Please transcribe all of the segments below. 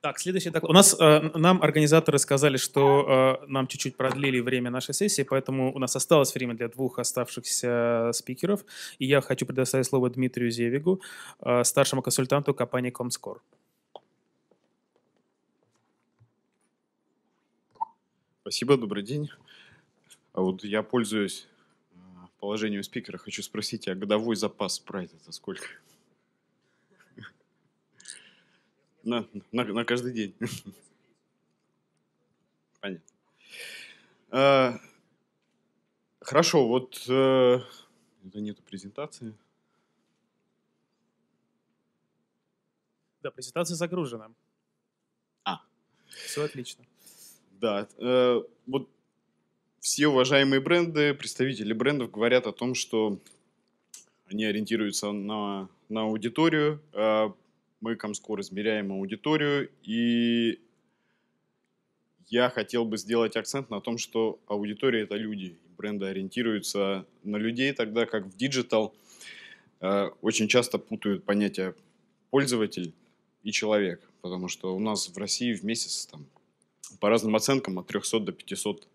Так, следующий доклад. У нас, э, нам организаторы сказали, что э, нам чуть-чуть продлили время нашей сессии, поэтому у нас осталось время для двух оставшихся спикеров. И я хочу предоставить слово Дмитрию Зевигу, э, старшему консультанту компании Comscore. Спасибо, добрый день. А вот я пользуюсь э, положением спикера, хочу спросить, а годовой запас спрайта это сколько? На, на, на каждый день. Понятно. А, хорошо, вот э, это нету презентации. Да, презентация загружена. А. Все отлично. Да. Э, вот все уважаемые бренды, представители брендов говорят о том, что они ориентируются на, на аудиторию, э, мы Comscore измеряем аудиторию, и я хотел бы сделать акцент на том, что аудитория — это люди, бренды ориентируются на людей, тогда как в диджитал э, очень часто путают понятия пользователь и человек, потому что у нас в России в месяц там, по разным оценкам от 300 до 500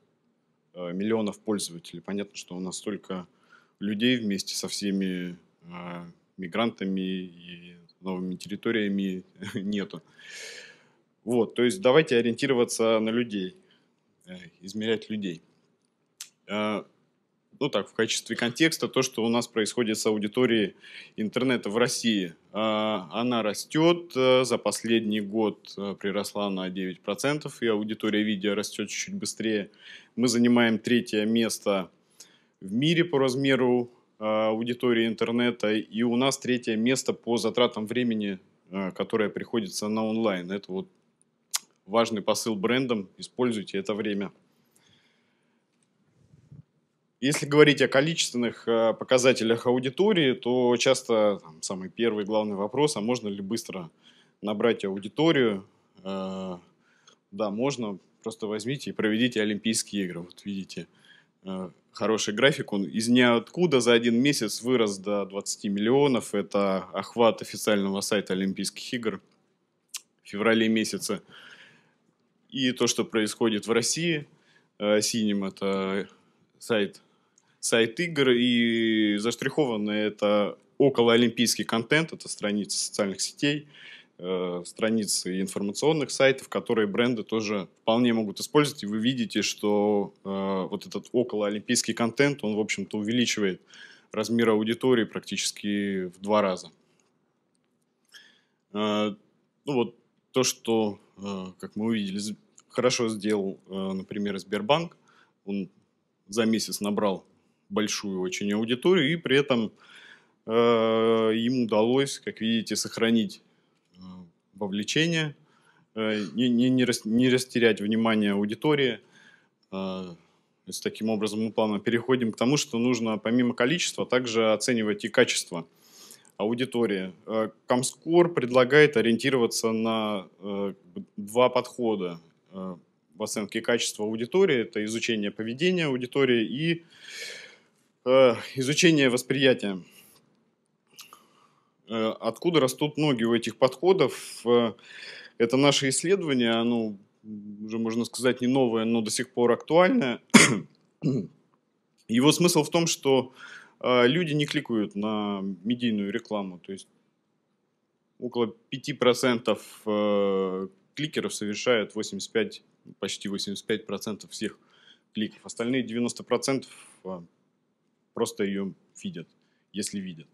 э, миллионов пользователей. Понятно, что у нас столько людей вместе со всеми э, мигрантами и новыми территориями нету. Вот, то есть давайте ориентироваться на людей, э, измерять людей. Э, ну так, в качестве контекста, то, что у нас происходит с аудиторией интернета в России, э, она растет, за последний год приросла на 9%, и аудитория видео растет чуть-чуть быстрее. Мы занимаем третье место в мире по размеру а, аудитории интернета. И у нас третье место по затратам времени, а, которое приходится на онлайн. Это вот важный посыл брендам. Используйте это время. Если говорить о количественных а, показателях аудитории, то часто там, самый первый главный вопрос, а можно ли быстро набрать аудиторию? Да, можно. Просто возьмите и проведите Олимпийские игры. Вот видите, хороший график. Он из ниоткуда за один месяц вырос до 20 миллионов. Это охват официального сайта Олимпийских игр в феврале месяце. И то, что происходит в России, э, Синим – это сайт, сайт игр, и заштрихованное это около Олимпийский контент, это страницы социальных сетей, Э, страниц и информационных сайтов, которые бренды тоже вполне могут использовать. И вы видите, что э, вот этот околоолимпийский контент, он, в общем-то, увеличивает размер аудитории практически в два раза. Э, ну вот то, что, э, как мы увидели, хорошо сделал, э, например, Сбербанк. Он за месяц набрал большую очень аудиторию, и при этом э, им удалось, как видите, сохранить вовлечение, э, не, не, не растерять внимание аудитории. То э, есть, таким образом мы плавно переходим к тому, что нужно помимо количества также оценивать и качество аудитории. Comscore э, предлагает ориентироваться на два подхода в оценке качества аудитории. Это изучение поведения аудитории и изучение восприятия. Э, откуда растут ноги у этих подходов? Э, это наше исследование, оно уже, можно сказать, не новое, но до сих пор актуальное. Его смысл в том, что э, люди не кликают на медийную рекламу, то есть около 5% кликеров совершают 85, почти 85% всех кликов. Остальные 90% просто ее видят, если видят.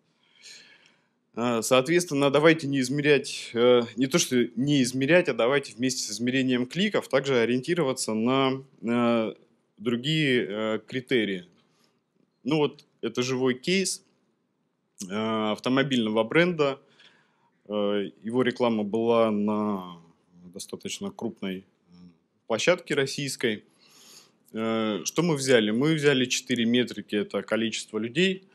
А, соответственно, давайте не измерять, э, не то что не измерять, а давайте вместе с измерением кликов также ориентироваться на э, другие э, критерии. Ну вот, это живой кейс автомобильного бренда. Его реклама была на достаточно крупной площадке российской. Что мы взяли? Мы взяли четыре метрики, это количество людей –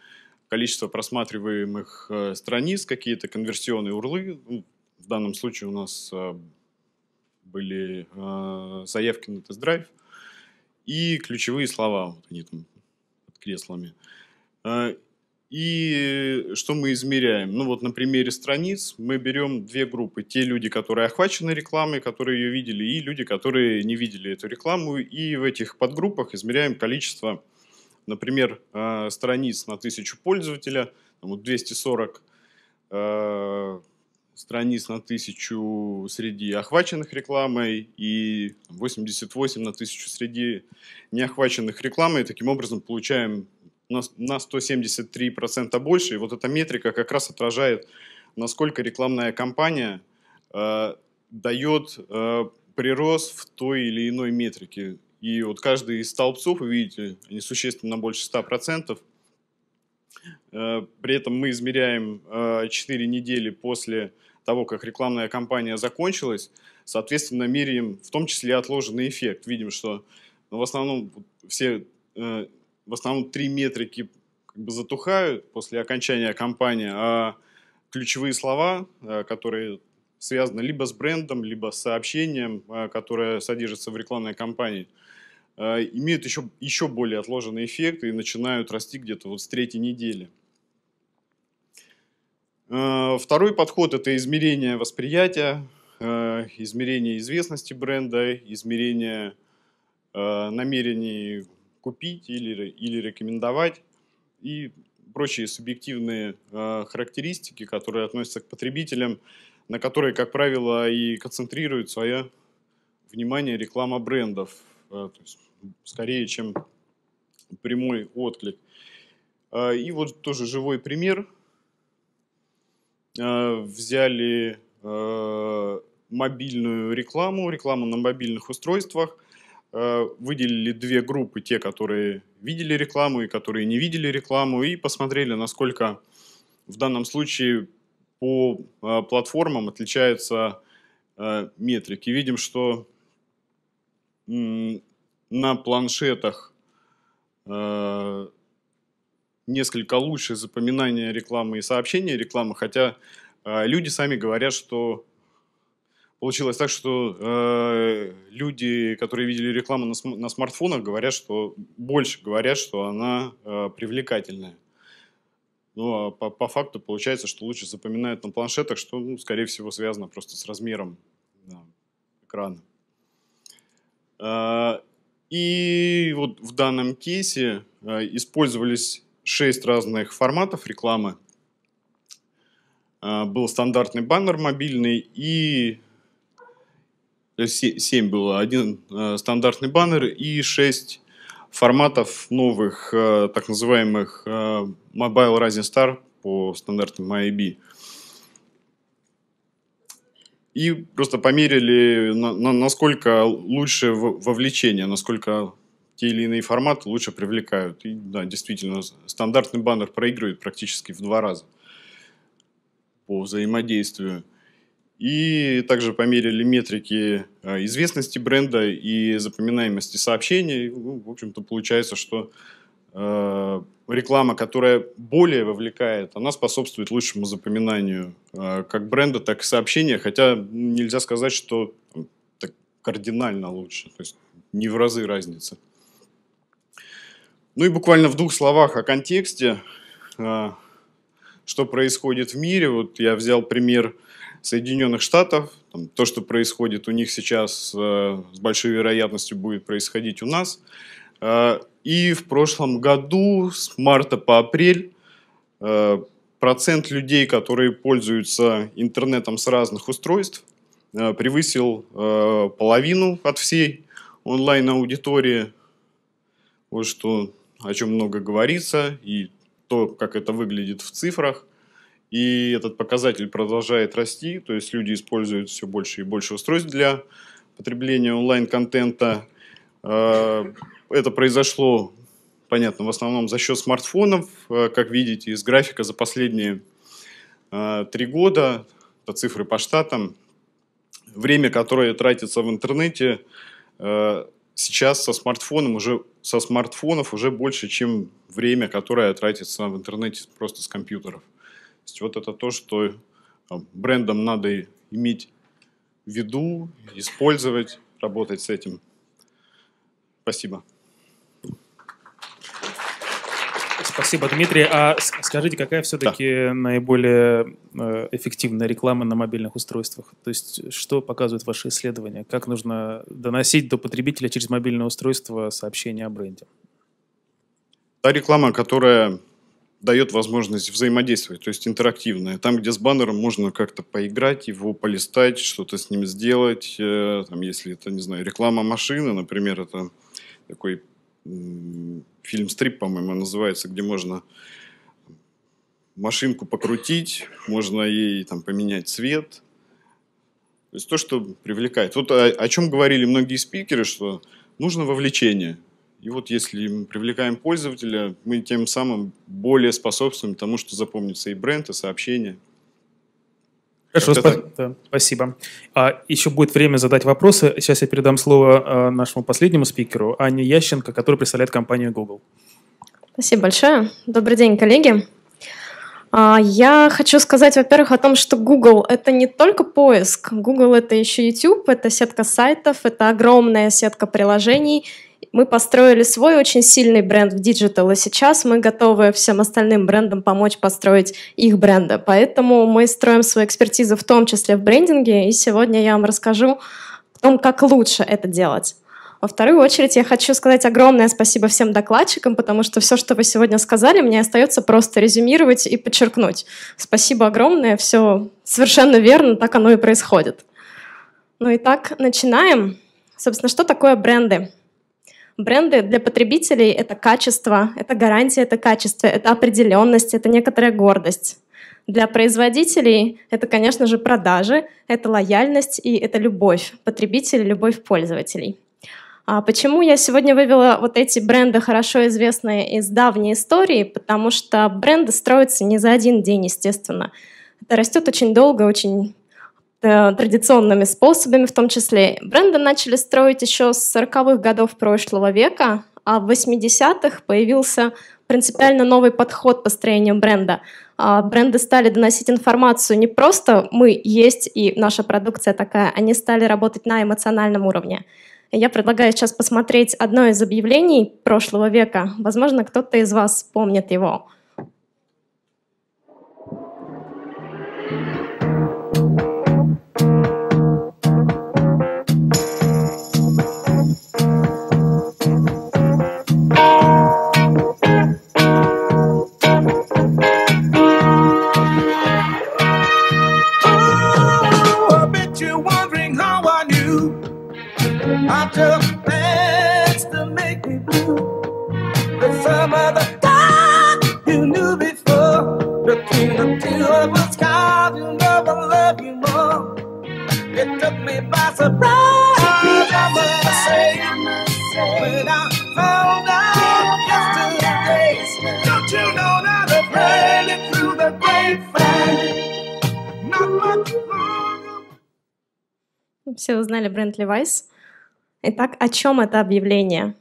количество просматриваемых э, страниц, какие-то конверсионные урлы. Ну, в данном случае у нас э, были э, заявки на тест-драйв и ключевые слова, вот они там под креслами. Э, и что мы измеряем? Ну вот на примере страниц мы берем две группы. Те люди, которые охвачены рекламой, которые ее видели, и люди, которые не видели эту рекламу. И в этих подгруппах измеряем количество э, например, э, страниц на тысячу пользователя, 240 э, страниц на тысячу среди охваченных рекламой и 88 на тысячу среди неохваченных рекламой. Таким образом, получаем на 173% больше. И вот эта метрика как раз отражает, насколько рекламная кампания э, дает э, прирост в той или иной метрике. И вот каждый из столбцов, вы видите, они существенно больше 100%. Э, при этом мы измеряем 4 э, недели после того, как рекламная кампания закончилась. Соответственно, меряем в том числе отложенный эффект. Видим, что ну, в основном все, э, в основном три метрики как бы затухают после окончания кампании, а ключевые слова, которые связано либо с брендом, либо с сообщением, э, которое содержится в рекламной кампании, э, имеют еще, еще более отложенный эффект и начинают расти где-то вот с третьей недели. Э, второй подход – это измерение восприятия, измерение известности бренда, измерение намерений купить или, или рекомендовать и прочие субъективные характеристики, которые относятся к потребителям, на которой, как правило, и концентрирует свое внимание реклама брендов, э, есть, скорее, чем прямой отклик. А, и вот тоже живой пример. А, взяли э, мобильную рекламу, рекламу на мобильных устройствах, а, выделили две группы, те, которые видели рекламу и которые не видели рекламу, и посмотрели, насколько в данном случае по э, платформам отличаются э, метрики. Видим, что на планшетах э, несколько лучше запоминание рекламы и сообщения рекламы, хотя люди сами говорят, что получилось так, что люди, которые видели рекламу на, смартфонах, говорят, что больше говорят, что она привлекательная. Но ну, а по, по факту получается, что лучше запоминают на планшетах, что, ну, скорее всего, связано просто с размером да, экрана. А, и вот в данном кейсе а, использовались 6 разных форматов рекламы. Был стандартный баннер мобильный и... 7 э, было, один э, стандартный баннер и 6 форматов новых, э, так называемых э, Mobile Rising Star по стандартам IAB. И просто померили, насколько лучше вовлечение, насколько те или иные форматы лучше привлекают. И да, действительно, стандартный баннер проигрывает практически в два раза по взаимодействию. И также померили метрики э, известности бренда и запоминаемости сообщений. Ну, в общем-то, получается, что э, реклама, которая более вовлекает, она способствует лучшему запоминанию э, как бренда, так и сообщения. Хотя нельзя сказать, что так кардинально лучше. То есть не в разы разница. Ну и буквально в двух словах о контексте, э, что происходит в мире. Вот я взял пример Соединенных Штатов, там, то, что происходит у них сейчас, э, с большой вероятностью будет происходить у нас. Э, и в прошлом году, с марта по апрель, э, процент людей, которые пользуются интернетом с разных устройств, э, превысил э, половину от всей онлайн-аудитории. Вот что, о чем много говорится, и то, как это выглядит в цифрах – и этот показатель продолжает расти, то есть люди используют все больше и больше устройств для потребления онлайн-контента. Э, это произошло, понятно, в основном за счет смартфонов. Э, как видите из графика за последние э, три года, это цифры по штатам, время, которое тратится в интернете, сейчас со смартфоном уже со смартфонов уже больше, чем время, которое тратится в интернете просто с компьютеров есть вот это то, что э, брендам надо иметь в виду, использовать, работать с этим. Спасибо. Спасибо, Дмитрий. А скажите, какая все-таки да. наиболее э, эффективная реклама на мобильных устройствах? То есть, что показывают ваши исследования? Как нужно доносить до потребителя через мобильное устройство сообщение о бренде? Та реклама, которая дает возможность взаимодействовать, то есть интерактивное. Там, где с баннером можно как-то поиграть, его полистать, что-то с ним сделать. Э, там, если это, не знаю, реклама машины, например, это такой фильм-стрип, по-моему, называется, где можно машинку покрутить, можно ей там поменять цвет. То есть то, что привлекает. Вот о, о чем говорили многие спикеры, что нужно вовлечение – и вот если мы привлекаем пользователя, мы тем самым более способствуем тому, что запомнится и бренд, и сообщение. Хорошо, вот да, спасибо. А, еще будет время задать вопросы. Сейчас я передам слово а, нашему последнему спикеру, Анне Ященко, который представляет компанию Google. Спасибо большое. Добрый день, коллеги. А, я хочу сказать, во-первых, о том, что Google — это не только поиск. Google — это еще YouTube, это сетка сайтов, это огромная сетка приложений — мы построили свой очень сильный бренд в диджитал, и сейчас мы готовы всем остальным брендам помочь построить их бренды. Поэтому мы строим свою экспертизу в том числе в брендинге, и сегодня я вам расскажу о том, как лучше это делать. Во вторую очередь я хочу сказать огромное спасибо всем докладчикам, потому что все, что вы сегодня сказали, мне остается просто резюмировать и подчеркнуть. Спасибо огромное, все совершенно верно, так оно и происходит. Ну и так, начинаем. Собственно, что такое бренды? бренды для потребителей — это качество, это гарантия, это качество, это определенность, это некоторая гордость. Для производителей это, конечно же, продажи, это лояльность и это любовь потребителей, любовь пользователей. А почему я сегодня вывела вот эти бренды, хорошо известные из давней истории? Потому что бренды строятся не за один день, естественно. Это растет очень долго, очень Э, традиционными способами в том числе. Бренды начали строить еще с 40-х годов прошлого века, а в 80-х появился принципиально новый подход к построению бренда. А, бренды стали доносить информацию не просто «мы есть» и «наша продукция такая», они стали работать на эмоциональном уровне. Я предлагаю сейчас посмотреть одно из объявлений прошлого века. Возможно, кто-то из вас помнит его. you're wondering how I knew, I took meds to make me blue. the some other все узнали бренд Levi's. Итак, о чем это объявление?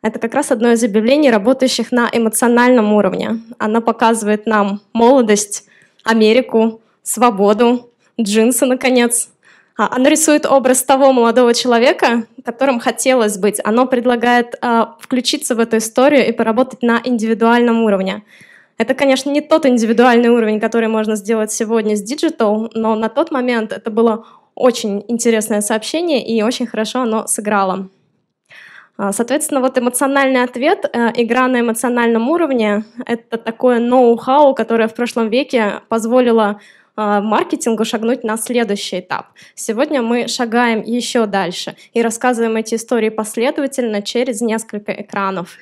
Это как раз одно из объявлений, работающих на эмоциональном уровне. Оно показывает нам молодость, Америку, свободу, джинсы, наконец. А, оно рисует образ того молодого человека, которым хотелось быть. Оно предлагает а, включиться в эту историю и поработать на индивидуальном уровне. Это, конечно, не тот индивидуальный уровень, который можно сделать сегодня с диджитал, но на тот момент это было очень интересное сообщение, и очень хорошо оно сыграло. А, соответственно, вот эмоциональный ответ, э, игра на эмоциональном уровне — это такое ноу-хау, которое в прошлом веке позволило а, маркетингу шагнуть на следующий этап. Сегодня мы шагаем еще дальше и рассказываем эти истории последовательно через несколько экранов.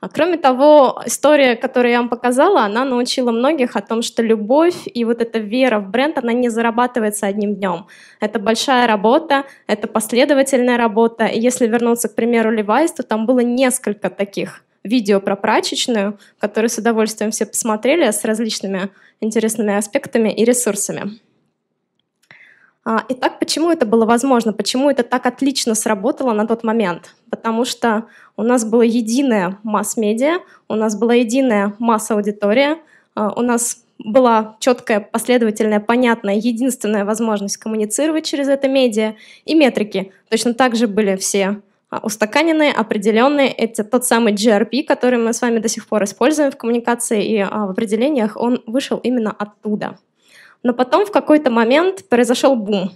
А кроме того, история, которую я вам показала, она научила многих о том, что любовь и вот эта вера в бренд, она не зарабатывается одним днем. Это большая работа, это последовательная работа. И если вернуться, к примеру, Levi's, то там было несколько таких видео про прачечную, которые с удовольствием все посмотрели с различными интересными аспектами и ресурсами. А, итак, почему это было возможно? Почему это так отлично сработало на тот момент? Потому что у нас было единое масс-медиа, у нас была единая масса-аудитория, а, у нас была четкая, последовательная, понятная, единственная возможность коммуницировать через это медиа и метрики. Точно так же были все а, устаканенные, определенные. Это тот самый GRP, который мы с вами до сих пор используем в коммуникации и в определениях, он вышел именно оттуда. Но потом в какой-то момент произошел бум.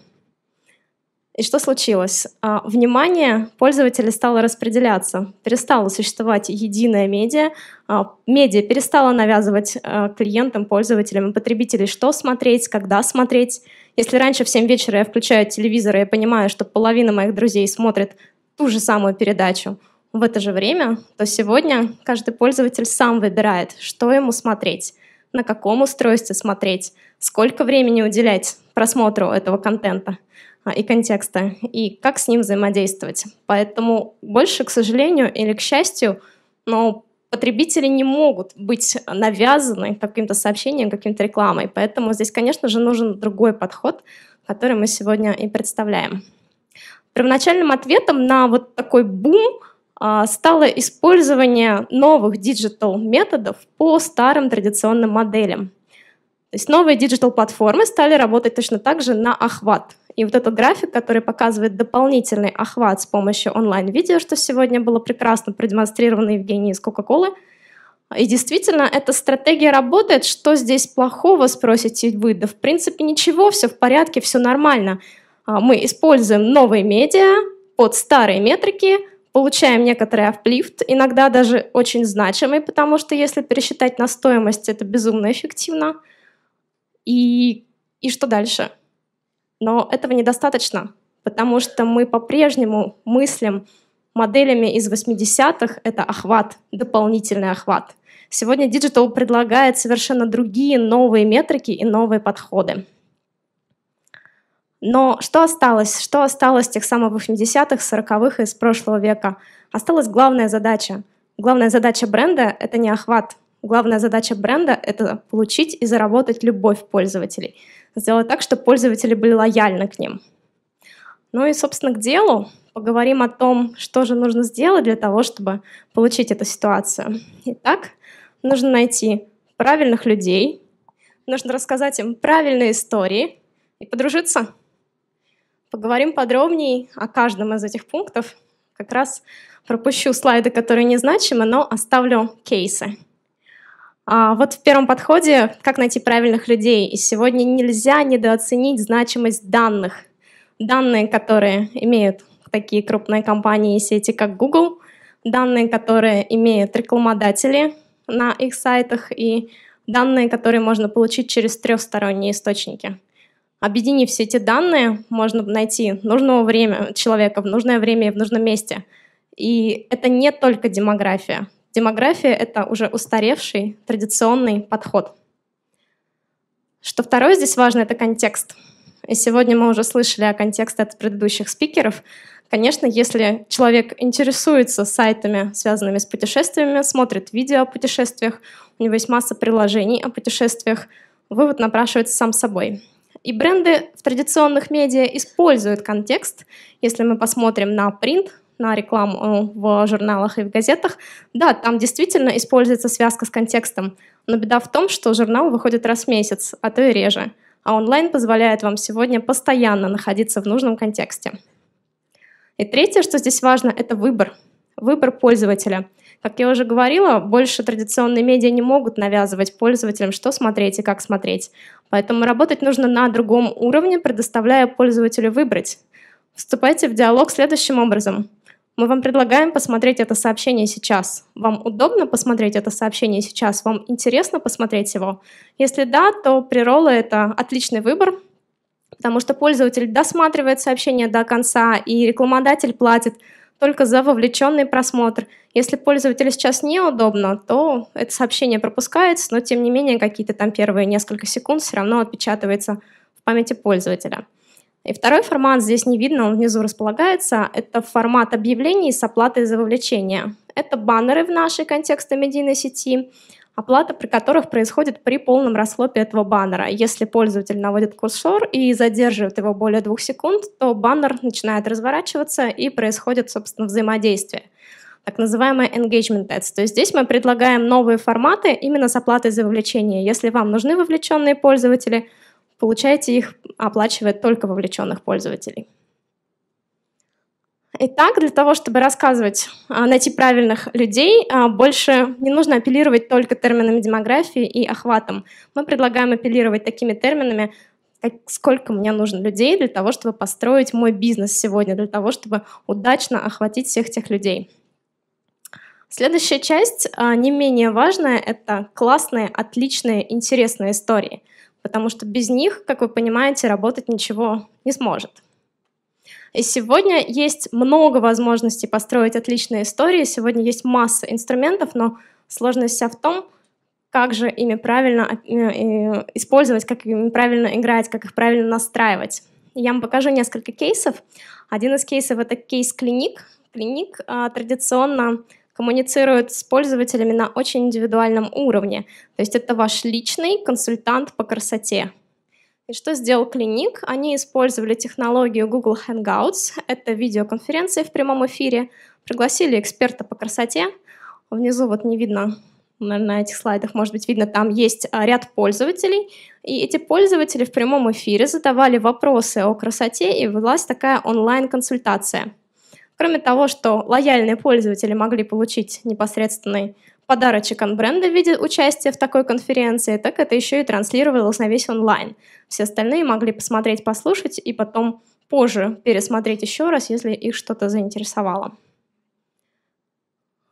И что случилось? А, внимание пользователей стало распределяться. Перестало существовать единое медиа. А, медиа перестала навязывать а, клиентам, пользователям потребителям, что смотреть, когда смотреть. Если раньше в 7 вечера я включаю телевизор, и я понимаю, что половина моих друзей смотрит ту же самую передачу в это же время, то сегодня каждый пользователь сам выбирает, что ему смотреть, на каком устройстве смотреть, сколько времени уделять просмотру этого контента а, и контекста, и как с ним взаимодействовать. Поэтому больше, к сожалению или к счастью, но потребители не могут быть навязаны каким-то сообщением, каким-то рекламой. Поэтому здесь, конечно же, нужен другой подход, который мы сегодня и представляем. Первоначальным ответом на вот такой бум а, стало использование новых диджитал методов по старым традиционным моделям. То есть новые диджитал-платформы стали работать точно так же на охват. И вот этот график, который показывает дополнительный охват с помощью онлайн-видео, что сегодня было прекрасно продемонстрировано Евгенией из Кока-Колы, и действительно, эта стратегия работает. Что здесь плохого, спросите вы? Да в принципе ничего, все в порядке, все нормально. А, мы используем новые медиа под старые метрики, получаем некоторый авплифт, иногда даже очень значимый, потому что если пересчитать на стоимость, это безумно эффективно – и, и что дальше? Но этого недостаточно, потому что мы по-прежнему мыслим моделями из 80-х — это охват, дополнительный охват. Сегодня Digital предлагает совершенно другие новые метрики и новые подходы. Но что осталось? Что осталось тех самых 80-х, 40-х из прошлого века? Осталась главная задача. Главная задача бренда — это не охват, Главная задача бренда — это получить и заработать любовь пользователей, сделать так, чтобы пользователи были лояльны к ним. Ну и, собственно, к делу. Поговорим о том, что же нужно сделать для того, чтобы получить эту ситуацию. Итак, нужно найти правильных людей, нужно рассказать им правильные истории и подружиться. Поговорим подробнее о каждом из этих пунктов. Как раз пропущу слайды, которые незначимы, но оставлю кейсы. А вот в первом подходе «Как найти правильных людей?» и сегодня нельзя недооценить значимость данных. Данные, которые имеют такие крупные компании и сети, как Google, данные, которые имеют рекламодатели на их сайтах и данные, которые можно получить через трехсторонние источники. Объединив все эти данные, можно найти нужного время человека в нужное время и в нужном месте. И это не только демография. Демография — это уже устаревший традиционный подход. Что второе здесь важно — это контекст. И сегодня мы уже слышали о контексте от предыдущих спикеров. Конечно, если человек интересуется сайтами, связанными с путешествиями, смотрит видео о путешествиях, у него есть масса приложений о путешествиях, вывод напрашивается сам собой. И бренды в традиционных медиа используют контекст. Если мы посмотрим на принт, на рекламу э, в журналах и в газетах. Да, там действительно используется связка с контекстом, но беда в том, что журнал выходит раз в месяц, а то и реже, а онлайн позволяет вам сегодня постоянно находиться в нужном контексте. И третье, что здесь важно, это выбор. Выбор пользователя. Как я уже говорила, больше традиционные медиа не могут навязывать пользователям, что смотреть и как смотреть. Поэтому работать нужно на другом уровне, предоставляя пользователю выбрать. Вступайте в диалог следующим образом. Мы вам предлагаем посмотреть это сообщение сейчас. Вам удобно посмотреть это сообщение сейчас? Вам интересно посмотреть его? Если да, то приролы — это отличный выбор, потому что пользователь досматривает сообщение до конца, и рекламодатель платит только за вовлеченный просмотр. Если пользователю сейчас неудобно, то это сообщение пропускается, но тем не менее какие-то там первые несколько секунд все равно отпечатывается в памяти пользователя. И второй формат здесь не видно, он внизу располагается. Это формат объявлений с оплатой за вовлечение. Это баннеры в нашей контекстно-медийной сети, оплата при которых происходит при полном расхлопе этого баннера. Если пользователь наводит курсор и задерживает его более двух секунд, то баннер начинает разворачиваться и происходит, собственно, взаимодействие так называемые engagement ads. То есть здесь мы предлагаем новые форматы именно с оплатой за вовлечение. Если вам нужны вовлеченные пользователи – Получаете их, оплачивая только вовлеченных пользователей. Итак, для того, чтобы рассказывать, а, найти правильных людей, а, больше не нужно апеллировать только терминами демографии и охватом. Мы предлагаем апеллировать такими терминами, как сколько мне нужно людей для того, чтобы построить мой бизнес сегодня, для того, чтобы удачно охватить всех тех людей. Следующая часть, а, не менее важная, это классные, отличные, интересные истории потому что без них, как вы понимаете, работать ничего не сможет. И сегодня есть много возможностей построить отличные истории, сегодня есть масса инструментов, но сложность вся в том, как же ими правильно э, э, использовать, как ими правильно играть, как их правильно настраивать. Я вам покажу несколько кейсов. Один из кейсов — это кейс клиник. Клиник а, традиционно Коммуницируют с пользователями на очень индивидуальном уровне. То есть это ваш личный консультант по красоте. И что сделал клиник? Они использовали технологию Google Hangouts, это видеоконференции в прямом эфире, пригласили эксперта по красоте. Внизу вот не видно, наверное, на этих слайдах, может быть, видно, там есть а, ряд пользователей. И эти пользователи в прямом эфире задавали вопросы о красоте, и велась такая онлайн-консультация – Кроме того, что лояльные пользователи могли получить непосредственный подарочек от бренда в виде участия в такой конференции, так это еще и транслировалось на весь онлайн. Все остальные могли посмотреть, послушать и потом позже пересмотреть еще раз, если их что-то заинтересовало.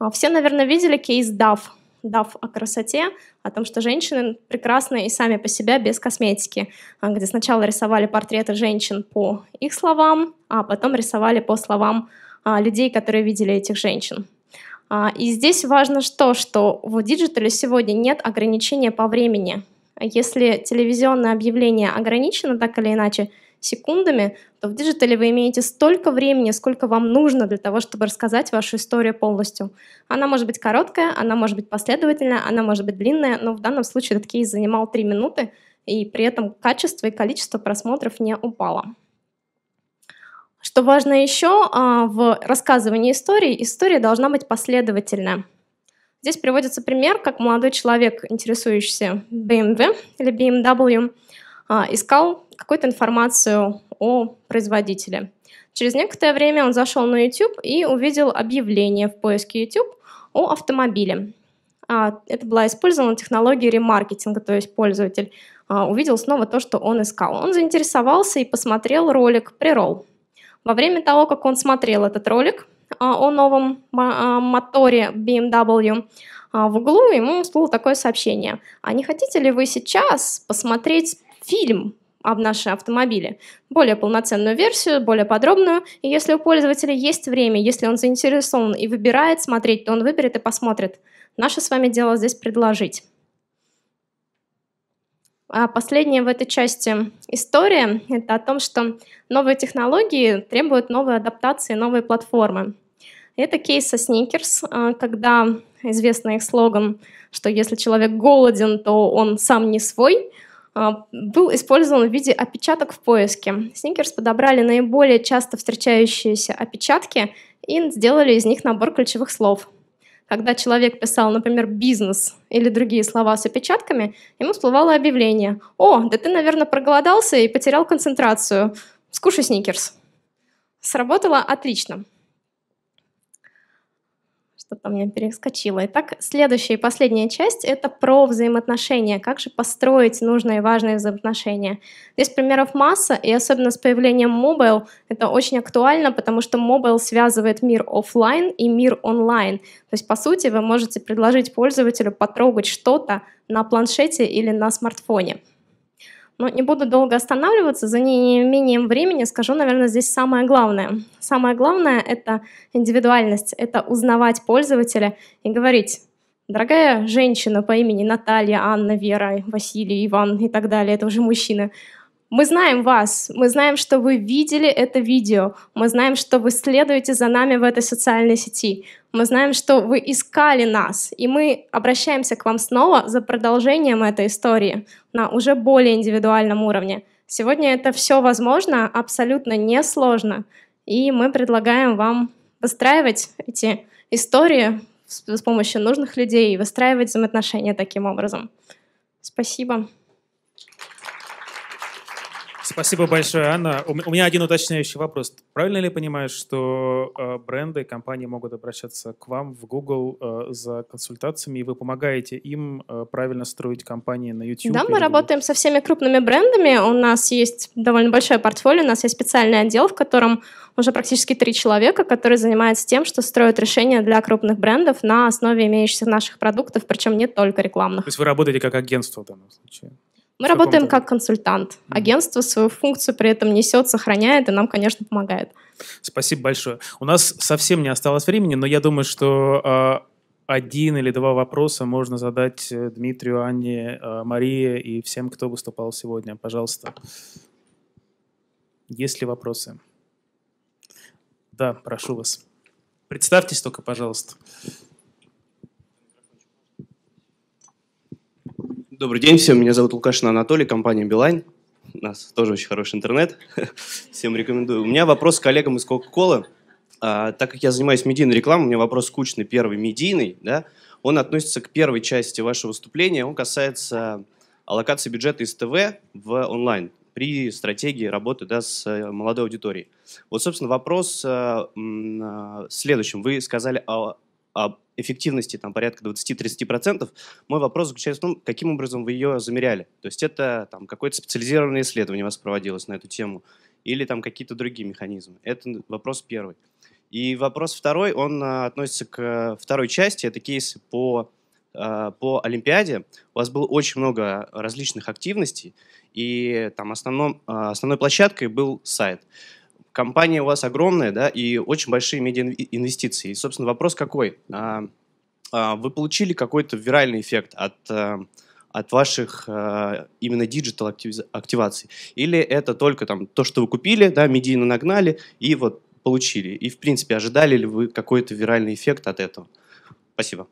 А, все, наверное, видели кейс DAF, DAF о красоте, о том, что женщины прекрасны и сами по себе без косметики, а, где сначала рисовали портреты женщин по их словам, а потом рисовали по словам а, людей, которые видели этих женщин. А, и здесь важно то, что в диджитале сегодня нет ограничения по времени. Если телевизионное объявление ограничено так или иначе секундами, то в диджитале вы имеете столько времени, сколько вам нужно для того, чтобы рассказать вашу историю полностью. Она может быть короткая, она может быть последовательная, она может быть длинная, но в данном случае этот кейс занимал 3 минуты, и при этом качество и количество просмотров не упало. Что важно еще а, в рассказывании истории, история должна быть последовательная. Здесь приводится пример, как молодой человек, интересующийся BMW или BMW, а, искал какую-то информацию о производителе. Через некоторое время он зашел на YouTube и увидел объявление в поиске YouTube о автомобиле. А, это была использована технология ремаркетинга, то есть пользователь увидел снова то, что он искал. Он заинтересовался и посмотрел ролик «Прирол». Во время того, как он смотрел этот ролик а, о новом а, моторе BMW, а, в углу ему всплыло такое сообщение. А не хотите ли вы сейчас посмотреть фильм об наши автомобиле, Более полноценную версию, более подробную. И если у пользователя есть время, если он заинтересован и выбирает смотреть, то он выберет и посмотрит. Наше с вами дело здесь предложить. А последняя в этой части история — это о том, что новые технологии требуют новой адаптации, новой платформы. Это кейс со Сникерс, а, когда известный их слоган, что если человек голоден, то он сам не свой, а, был использован в виде опечаток в поиске. Сникерс подобрали наиболее часто встречающиеся опечатки и сделали из них набор ключевых слов — когда человек писал, например, «бизнес» или другие слова с опечатками, ему всплывало объявление «О, да ты, наверное, проголодался и потерял концентрацию. Скушай сникерс». Сработало отлично что-то у меня перескочило. Итак, следующая и последняя часть — это про взаимоотношения. Как же построить нужные и важные взаимоотношения? Здесь примеров масса, и особенно с появлением мобайл это очень актуально, потому что мобайл связывает мир офлайн и мир онлайн. То есть, по сути, вы можете предложить пользователю потрогать что-то на планшете или на смартфоне — но не буду долго останавливаться, за неимением времени скажу, наверное, здесь самое главное. Самое главное — это индивидуальность, это узнавать пользователя и говорить, дорогая женщина по имени Наталья, Анна, Вера, Василий, Иван и так далее, это уже мужчины, мы знаем вас, мы знаем, что вы видели это видео, мы знаем, что вы следуете за нами в этой социальной сети, мы знаем, что вы искали нас, и мы обращаемся к вам снова за продолжением этой истории на уже более индивидуальном уровне. Сегодня это все возможно, абсолютно несложно, и мы предлагаем вам выстраивать эти истории с, помощью нужных людей и выстраивать взаимоотношения таким образом. Спасибо. Спасибо большое, Анна. У меня один уточняющий вопрос. Правильно ли понимаю, что э, бренды, компании могут обращаться к вам в Google э, за консультациями, и вы помогаете им э, правильно строить компании на YouTube? Да, мы Google? работаем со всеми крупными брендами. У нас есть довольно большое портфолио, у нас есть специальный отдел, в котором уже практически три человека, которые занимаются тем, что строят решения для крупных брендов на основе имеющихся наших продуктов, причем не только рекламных. То есть вы работаете как агентство в данном случае? Мы работаем как консультант. Агентство свою функцию при этом несет, сохраняет и нам, конечно, помогает. Спасибо большое. У нас совсем не осталось времени, но я думаю, что а, один или два вопроса можно задать э, Дмитрию, Анне, э, Марии и всем, кто выступал сегодня. Пожалуйста. Есть ли вопросы? Да, прошу вас. Представьтесь только, пожалуйста. Добрый день всем, меня зовут Лукашин Анатолий, компания «Билайн». У нас тоже очень хороший интернет, всем рекомендую. У меня вопрос к коллегам из Coca-Cola. А, так как я занимаюсь медийной рекламой, у меня вопрос скучный, первый медийный, да, он относится к первой части вашего выступления, он касается аллокации бюджета из ТВ в онлайн при стратегии работы да, с э, молодой аудиторией. Вот, собственно, вопрос э, э следующим. Вы сказали о об эффективности там, порядка 20-30%, мой вопрос заключается в том, каким образом вы ее замеряли. То есть это там, какое-то специализированное исследование у вас проводилось на эту тему или там какие-то другие механизмы. Это вопрос первый. И вопрос второй, он а, относится к э, второй части, это кейсы по, а, по Олимпиаде. У вас было очень много различных активностей, и там основном, а, основной площадкой был сайт компания у вас огромная, да, и очень большие медиа инвестиции. И, собственно, вопрос какой? А, а, вы получили какой-то виральный эффект от, э, от ваших э, именно диджитал активаций? Или это только там то, что вы купили, да, медийно нагнали и вот получили? И, в принципе, ожидали ли вы какой-то виральный эффект от этого? Спасибо.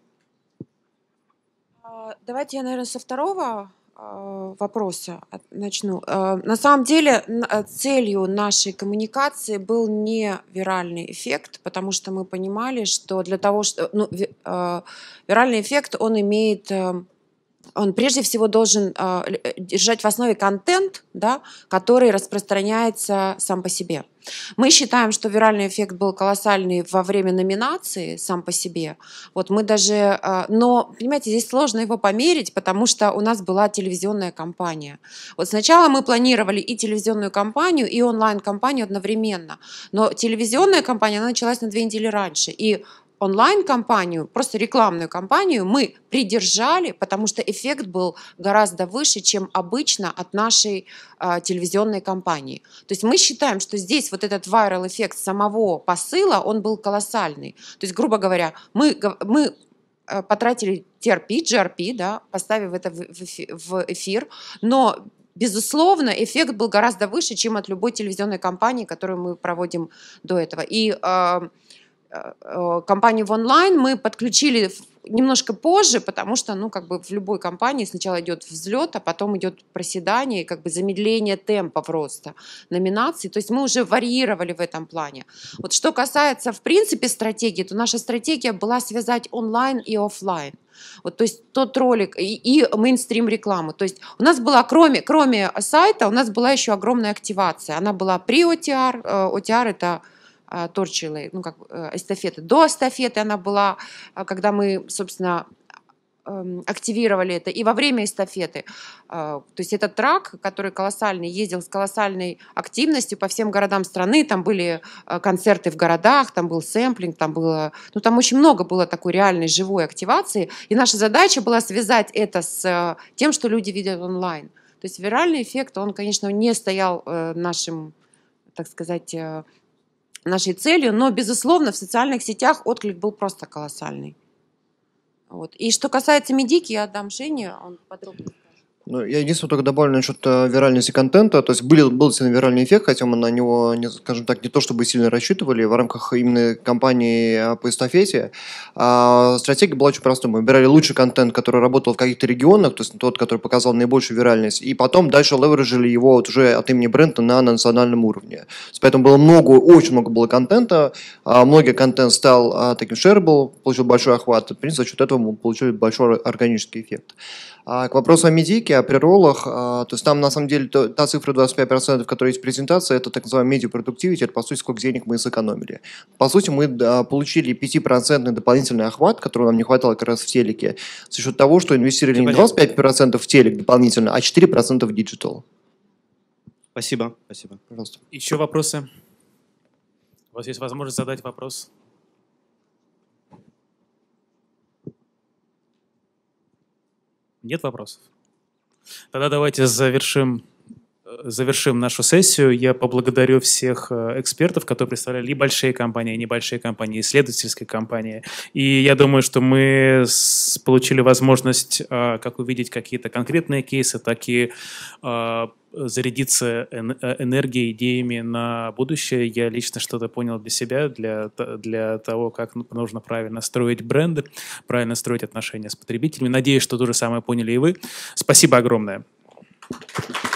А, давайте я, наверное, со второго а, вопросе начну. А, на самом деле а, целью нашей коммуникации был не виральный эффект, потому что мы понимали, что для того, что ну, виральный эффект, он имеет эм, он прежде всего должен э, держать в основе контент, да, который распространяется сам по себе. Мы считаем, что виральный эффект был колоссальный во время номинации сам по себе. Вот мы даже, э, но, понимаете, здесь сложно его померить, потому что у нас была телевизионная кампания. Вот сначала мы планировали и телевизионную кампанию, и онлайн-кампанию одновременно. Но телевизионная кампания, она началась на две недели раньше. И онлайн-компанию, просто рекламную кампанию мы придержали, потому что эффект был гораздо выше, чем обычно от нашей э, телевизионной кампании. То есть мы считаем, что здесь вот этот viral эффект самого посыла, он был колоссальный. То есть, грубо говоря, мы, мы а, потратили TRP, GRP, да, поставив это в эфир, но безусловно, эффект был гораздо выше, чем от любой телевизионной кампании, которую мы проводим до этого. И э, Э, компанию в онлайн мы подключили немножко позже, потому что, ну, как бы в любой компании сначала идет взлет, а потом идет проседание, как бы замедление темпа роста номинаций. То есть мы уже варьировали в этом плане. Вот что касается, в принципе, стратегии, то наша стратегия была связать онлайн и офлайн. Вот, то есть тот ролик и, и мейнстрим рекламу. То есть у нас была, кроме, кроме сайта, у нас была еще огромная активация. Она была при OTR. OTR э, – это а, Торчилой, ну, как э, эстафеты. До эстафеты она была, а, когда мы, собственно, эм, активировали это и во время эстафеты. А, то есть этот трак, который колоссальный, ездил с колоссальной активностью по всем городам страны, там были э, концерты в городах, там был сэмплинг, там было, ну там очень много было такой реальной живой активации, и наша задача была связать это с э, тем, что люди видят онлайн. То есть виральный эффект, он, конечно, не стоял нашим, так сказать, нашей целью, но, безусловно, в социальных сетях отклик был просто колоссальный. Вот. И что касается медики, я отдам Жене, он подробно. Ну, я единственное только добавлю насчет э, виральности контента. То есть был, был сильно виральный эффект, хотя мы на него, не, скажем так, не то чтобы сильно рассчитывали в рамках именно кампании а, по эстафете. А стратегия была очень простой. Мы выбирали лучший контент, который работал в каких-то регионах, то есть тот, который показал наибольшую виральность, и потом дальше леверажили его вот уже от имени бренда на национальном уровне. Поэтому было много, очень много было контента. А, Многие контент стал а, таким был получил большой охват. В принципе, за счет этого мы получили большой органический эффект. А к вопросу о медийке, о преролах. А, то есть там, на самом деле, та цифра 25%, которая есть в презентации, это так называемый media productivity, это, по сути, сколько денег мы сэкономили. По сути, мы получили 5% дополнительный охват, которого нам не хватало как раз в телеке, за счет того, что инвестировали не 25% в телек дополнительно, а 4% в диджитал. Спасибо. Спасибо. Пожалуйста. Еще вопросы? У вас есть возможность задать вопрос? Нет вопросов? Тогда давайте завершим Э, завершим нашу сессию, я поблагодарю всех э, экспертов, которые представляли и большие компании, и небольшие компании, исследовательские компании. И я думаю, что мы получили возможность э, как увидеть какие-то конкретные кейсы, так и зарядиться энергией, идеями на будущее. Я лично что-то понял для себя, для, для того, как нужно правильно строить бренды, правильно строить отношения с потребителями. Надеюсь, что то же самое поняли и вы. Спасибо огромное. Thank you.